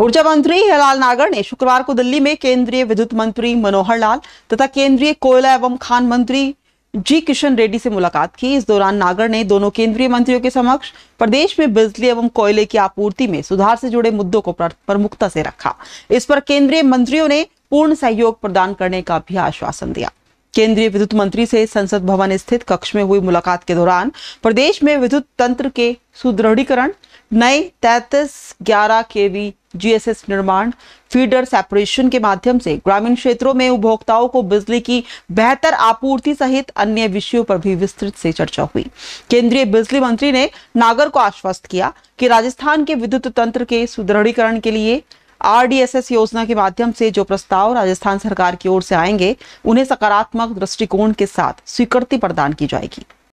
ऊर्जा मंत्री हेलाल नागर ने शुक्रवार को दिल्ली में केंद्रीय विद्युत मंत्री मनोहर लाल तथा केंद्रीय कोयला एवं खान मंत्री जी किशन रेड्डी से मुलाकात की इस दौरान नागर ने दोनों केंद्रीय मंत्रियों के समक्ष प्रदेश में बिजली एवं कोयले की आपूर्ति में सुधार से जुड़े मुद्दों को प्रमुखता से रखा इस पर केंद्रीय मंत्रियों ने पूर्ण सहयोग प्रदान करने का भी आश्वासन दिया केंद्रीय विद्युत मंत्री से संसद भवन स्थित कक्ष में हुई मुलाकात के दौरान प्रदेश में विद्युत तंत्र के सुदृढ़ीकरण नए तैतीस ग्यारह के वी जीएसएस निर्माण फीडर सेपरेशन के माध्यम से ग्रामीण क्षेत्रों में उपभोक्ताओं को बिजली की बेहतर आपूर्ति सहित अन्य विषयों पर भी विस्तृत से चर्चा हुई केंद्रीय बिजली मंत्री ने नागर को आश्वस्त किया कि राजस्थान के विद्युत तंत्र के सुदृढ़ीकरण के लिए आरडीएसएस योजना के माध्यम से जो प्रस्ताव राजस्थान सरकार की ओर से आएंगे उन्हें सकारात्मक दृष्टिकोण के साथ स्वीकृति प्रदान की जाएगी